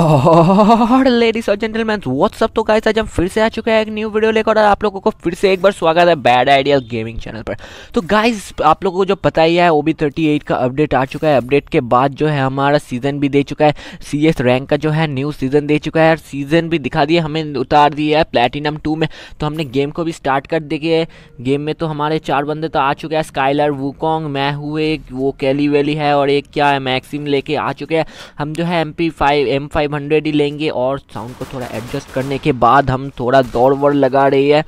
और लेडीज और gentleman WhatsApp तो गाइस आज हम फिर से आ चुके हैं एक न्यू वीडियो लेकर और आप लोगों को फिर से एक बार स्वागत है बैड आइडिया गेमिंग चैनल पर तो गाइस आप लोगों को जो पता ही है ओ बी थर्टी एट का अपडेट आ चुका है अपडेट के बाद जो है हमारा सीजन भी दे चुका है सी एस रैंक का जो है न्यू सीजन दे चुका है और सीजन भी दिखा दिया हमें उतार दिया है प्लेटिनम टू में तो हमने गेम को भी स्टार्ट कर दिए गेम में तो हमारे चार बंदे तो आ चुके हैं स्काइलर वूकोंग मैं हुए वो कैली वैली है और एक क्या है मैक्सिम लेके आ चुके हैं हम जो है M P five M five five hundred ही लेंगे और साउंड को थोड़ा एडजस्ट करने के बाद हम थोड़ा दौड़ वड़ लगा रही है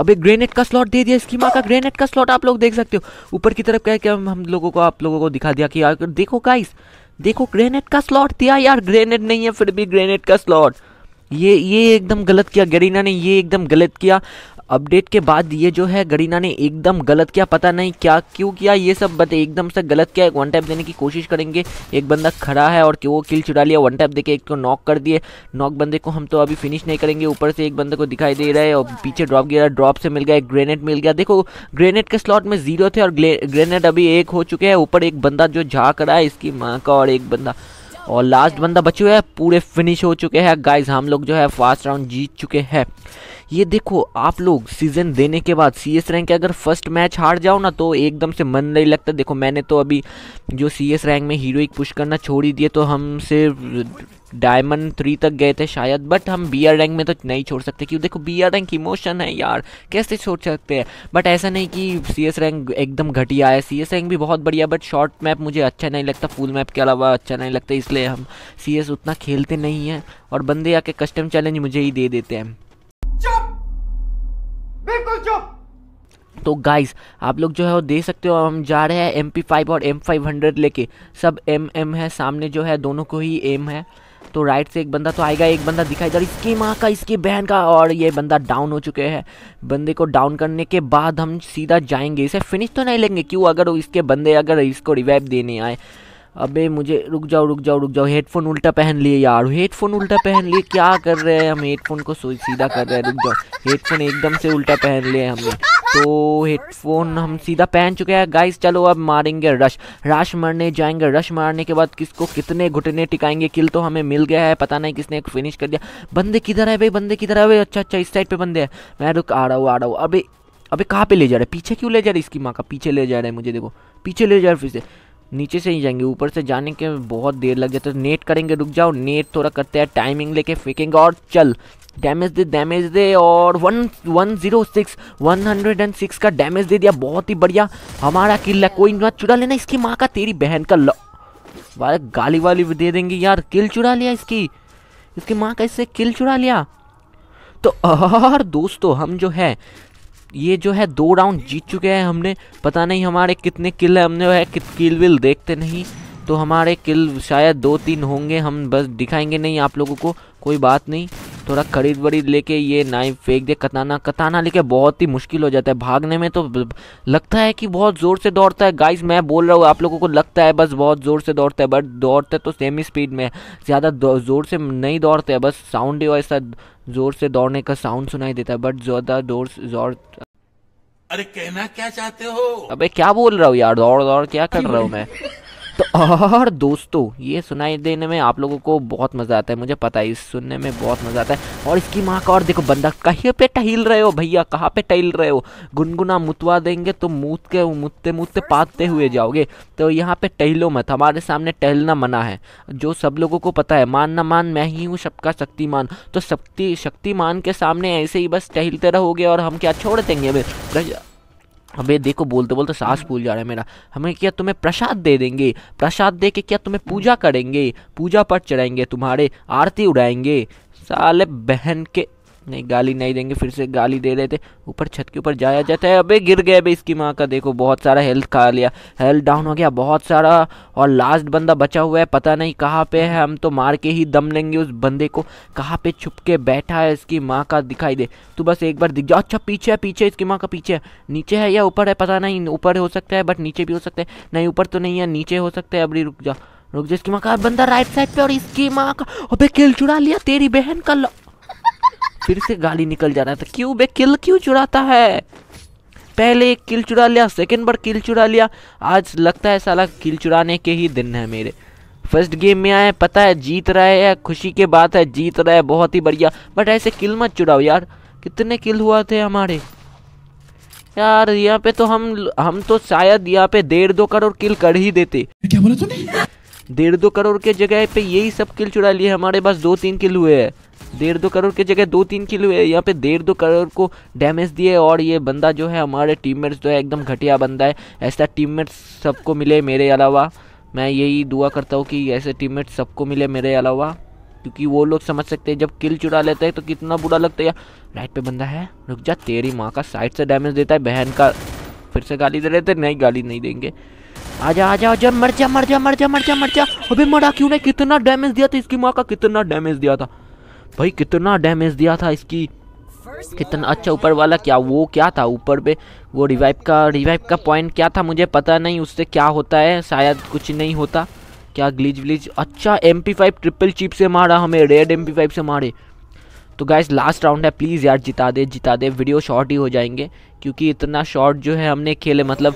अभी ग्रेनेड का स्लॉट दे दिया इसकी माँ का ग्रेनेड का स्लॉट आप लोग देख सकते हो ऊपर की तरफ क्या क्या हम लोगों को आप लोगों को दिखा दिया कि यार देखो गाइस देखो ग्रेनेड का स्लॉट दिया यार ग्रेनेड नहीं है फिर भी ग्रेनेड का स्लॉट ये ये एकदम गलत किया गरीना ने ये एकदम गलत किया अपडेट के बाद ये जो है गरीना ने एकदम गलत किया पता नहीं क्या क्यों किया ये सब बता एकदम से गलत किया वन टैप देने की कोशिश करेंगे एक बंदा खड़ा है और वो किल चुरा लिया वन टैप देके एक को तो नॉक कर दिए नॉक बंदे को हम तो अभी फिनिश नहीं करेंगे ऊपर से एक बंदे को दिखाई दे रहा है और पीछे ड्रॉप गया ड्रॉप से मिल गया एक ग्रेनेड मिल गया देखो ग्रेनेड के स्लॉट में जीरो थे और ग्रेनेड अभी एक हो चुके हैं ऊपर एक बंदा जो झाँक रहा है इसकी माँ का और एक बंदा और लास्ट बंदा बचे हुए पूरे फिनिश हो चुके हैं गाइज हम लोग जो है फास्ट राउंड जीत चुके हैं ये देखो आप लोग सीजन देने के बाद सी एस रैंक अगर फर्स्ट मैच हार जाओ ना तो एकदम से मन नहीं लगता देखो मैंने तो अभी जो सी एस रैंक में हीरोइक पुश करना छोड़ ही दिए तो हम सिर्फ डायमंड थ्री तक गए थे शायद बट हम बी आर रैंक में तो नहीं छोड़ सकते क्योंकि देखो बी आर रैंक इमोशन है यार कैसे छोड़ सकते हैं बट ऐसा नहीं कि सी एस रैंक एकदम घटिया है सी एस रैंक भी बहुत बढ़िया बट शॉर्ट मैप मुझे अच्छा नहीं लगता फुल मैप के अलावा अच्छा नहीं लगता इसलिए हम सी एस उतना खेलते नहीं हैं और बंदे आके कस्टम चैलेंज मुझे ही दे देते हैं बिल्कुल चुप तो गाइस आप लोग जो है वो दे सकते हो हम जा रहे हैं एम पी फाइव और एम फाइव हंड्रेड लेके सब एम एम है सामने जो है दोनों को ही एम है तो राइट से एक बंदा तो आएगा एक बंदा दिखाई है इसकी माँ का इसकी बहन का और ये बंदा डाउन हो चुके हैं बंदे को डाउन करने के बाद हम सीधा जाएंगे इसे फिनिश तो नहीं लेंगे क्यों अगर इसके बंदे अगर इसको रिवाइव देने आए अबे मुझे रुक जाओ रुक जाओ रुक जाओ हेडफोन उल्टा पहन लिए यार हेडफोन उल्टा पहन लिए क्या कर रहे हैं हम हेडफोन को सीधा कर रहे हैं रुक जाओ हेडफोन एकदम से उल्टा पहन लिए हमने तो हेडफोन हम सीधा पहन चुके हैं गाइस चलो अब मारेंगे रश रश मरने जाएंगे रश मारने के बाद किसको कितने घुटने टिकाएंगे किल तो हमें मिल गया है पता नहीं किसने फिनिश कर दिया बंदे किधर है भाई बंदे किधर है भाई अच्छा अच्छा इस साइड पे बंदे हैं मैं रुक आ रहा हूँ आ रहा हूँ अभी अभी कहाँ पे ले जा रहा है पीछे क्यों ले जा रहा है इसकी माँ का पीछे ले जा रहा है मुझे देखो पीछे ले जा रहा है फिर से नीचे से ही जाएंगे ऊपर से जाने के बहुत देर लग जाता है तो नेट करेंगे रुक जाओ नेट थोड़ा करते हैं टाइमिंग लेके फेंकेंगे और चल डैमेज दे डैमेज दे और one one zero six one hundred and six का डैमेज दे दिया बहुत ही बढ़िया हमारा किल है कोई ना चुरा लेना इसकी माँ का तेरी बहन का लो वाले गाली वाली भी दे देंगे यार किल चुरा लिया इसकी इसकी माँ का इससे किल चुरा लिया तो और दोस्तों हम जो है ये जो है दो राउंड जीत चुके हैं हमने पता नहीं हमारे कितने किल है हमने है कित किल विल देखते नहीं तो हमारे किल शायद दो तीन होंगे हम बस दिखाएंगे नहीं आप लोगों को कोई बात नहीं थोड़ा खरीद वरीद लेके ये नाइफ फेंक दे कताना कताना लेके बहुत ही मुश्किल हो जाता है भागने में तो लगता है कि बहुत ज़ोर से दौड़ता है गाइस मैं बोल रहा हूँ आप लोगों को लगता है बस बहुत ज़ोर से दौड़ता है बट दौड़ते तो सेम ही स्पीड में ज़्यादा ज़ोर से नहीं दौड़ते बस साउंड ही ऐसा ज़ोर से दौड़ने का साउंड सुनाई देता है बट ज़्यादा से जोर अरे कहना क्या चाहते हो अबे क्या बोल रहा हूँ यार दौड़ दौड़ क्या कर रहा हूँ मैं तो और दोस्तों ये सुनाई देने में आप लोगों को बहुत मज़ा आता है मुझे पता है इस सुनने में बहुत मज़ा आता है और इसकी माँ का और देखो बंदा कहीं पे टहल रहे हो भैया कहाँ पे टहल रहे हो गुनगुना मुतवा देंगे तो मुँह के मुतते मुतते पाते हुए जाओगे तो यहाँ पे टहलो मत हमारे सामने टहलना मना है जो सब लोगों को पता है मान ना मान मैं ही हूँ सबका शक्तिमान तो शक्ति शक्तिमान के सामने ऐसे ही बस टहलते रहोगे और हम क्या छोड़ देंगे अभी हमें देखो बोलते बोलते सांस फूल जा रहा है मेरा हमें क्या तुम्हें प्रसाद दे देंगे प्रसाद दे के क्या तुम्हें पूजा करेंगे पूजा पट चढ़ाएंगे तुम्हारे आरती उड़ाएंगे साले बहन के नहीं गाली नहीं देंगे फिर से गाली दे देते ऊपर छत के ऊपर जाया जाता है अबे गिर गया अभी इसकी माँ का देखो बहुत सारा हेल्थ खा लिया हेल्थ डाउन हो गया बहुत सारा और लास्ट बंदा बचा हुआ है पता नहीं कहाँ पे है हम तो मार के ही दम लेंगे उस बंदे को कहाँ पे छुप के बैठा है इसकी माँ का दिखाई दे तू बस एक बार दिख जाओ अच्छा पीछे है पीछे इसकी माँ का पीछे है नीचे है या ऊपर है पता नहीं ऊपर हो सकता है बट नीचे भी हो सकता है नहीं ऊपर तो नहीं है नीचे हो सकता है अभी रुक जाओ रुक जा इसकी माँ का बंदा राइट साइड पे और इसकी माँ का अबे किल चुरा लिया तेरी बहन का फिर से गाली निकल जा रहा था क्यों बे किल क्यों चुराता है पहले एक किल चुरा लिया सेकेंड बार किल चुरा लिया आज लगता है साला किल चुराने के ही दिन है मेरे फर्स्ट गेम में आए पता है जीत रहे हैं खुशी के बात है जीत रहे है बहुत ही बढ़िया बट ऐसे किल मत चुराओ यार कितने किल हुआ थे हमारे यार यहाँ पे तो हम हम तो शायद यहाँ पे डेढ़ दो करोड़ किल कर ही देते क्या बोला तूने डेढ़ दो करोड़ के जगह पे यही सब किल चुरा लिए हमारे पास दो तीन किल हुए हैं डेढ़ दो करोड़ की जगह दो तीन किलो है यहाँ पे डेढ़ दो करोड़ को डैमेज दिए और ये बंदा जो है हमारे टीममेट्स जो है एकदम घटिया बंदा है ऐसा टीममेट्स सबको मिले मेरे अलावा मैं यही दुआ करता हूँ कि ऐसे टीममेट्स सबको मिले मेरे अलावा क्योंकि वो लोग समझ सकते हैं जब किल चुरा लेते हैं तो कितना बुरा लगता है यार राइट पे बंदा है रुक जा तेरी माँ का साइड से डैमेज देता है बहन का फिर से गाली दे रहे थे नहीं गाली नहीं देंगे आजा आजा आजा मर जा मर जा मर जा मर जा मर जा अभी मरा क्यों नहीं कितना डैमेज दिया था इसकी माँ का कितना डैमेज दिया था भाई कितना डैमेज दिया था इसकी कितना अच्छा ऊपर वाला क्या वो क्या था ऊपर पे वो रिवाइव का रिवाइव का पॉइंट क्या था मुझे पता नहीं उससे क्या होता है शायद कुछ नहीं होता क्या ग्लिच व्लिच अच्छा M P five triple chip से मारा हमें रेड एम पी फाइव से मारे तो गाइज लास्ट राउंड है प्लीज़ यार जिता दे जिता दे वीडियो शॉर्ट ही हो जाएंगे क्योंकि इतना शॉर्ट जो है हमने खेले मतलब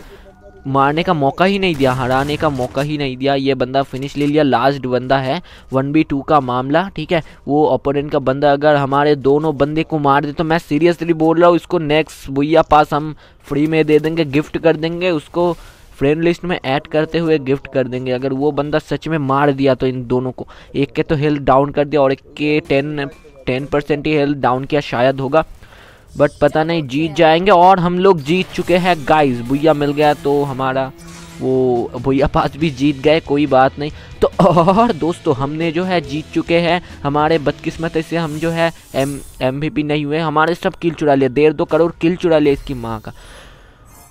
मारने का मौका ही नहीं दिया हराने का मौका ही नहीं दिया ये बंदा फिनिश ले लिया लास्ट बंदा है वन बी टू का मामला ठीक है वो ओपोनेंट का बंदा अगर हमारे दोनों बंदे को मार दे तो मैं सीरियसली बोल रहा हूँ इसको नेक्स्ट भैया पास हम फ्री में दे देंगे गिफ्ट कर देंगे उसको फ्रेंड लिस्ट में ऐड करते हुए गिफ्ट कर देंगे अगर वो बंदा सच में मार दिया तो इन दोनों को एक के तो हेल्थ डाउन कर दिया और एक के टेन टेन परसेंट ही हेल्थ डाउन किया शायद होगा बट पता नहीं जीत जाएंगे और हम लोग जीत चुके हैं गाइस भैया मिल गया तो हमारा वो भैया पास भी जीत गए कोई बात नहीं तो और दोस्तों हमने जो है जीत चुके हैं हमारे बदकिस्मत से हम जो है एम एम नहीं हुए हमारे सब किल चुरा लिए डेढ़ दो करोड़ किल चुरा लिए इसकी माँ का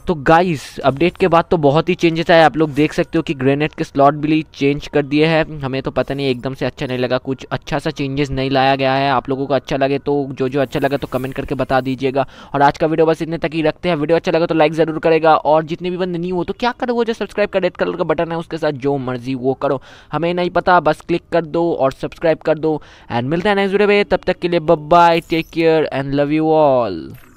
तो गाइस अपडेट के बाद तो बहुत ही चेंजेस आए आप लोग देख सकते हो कि ग्रेनेड के स्लॉट भी चेंज कर दिए हैं हमें तो पता नहीं एकदम से अच्छा नहीं लगा कुछ अच्छा सा चेंजेस नहीं लाया गया है आप लोगों को अच्छा लगे तो जो जो अच्छा लगा तो कमेंट करके बता दीजिएगा और आज का वीडियो बस इतने तक ही रखते हैं वीडियो अच्छा लगा तो लाइक ज़रूर करेगा और जितने भी बंद नहीं हो तो क्या करो वो जो सब्सक्राइब कर रेड कलर का बटन है उसके साथ जो मर्जी वो करो हमें नहीं पता बस क्लिक कर दो और सब्सक्राइब कर दो एंड मिलते हैं नेक्स्ट वीडियो में तब तक के लिए बब bye take care and love you all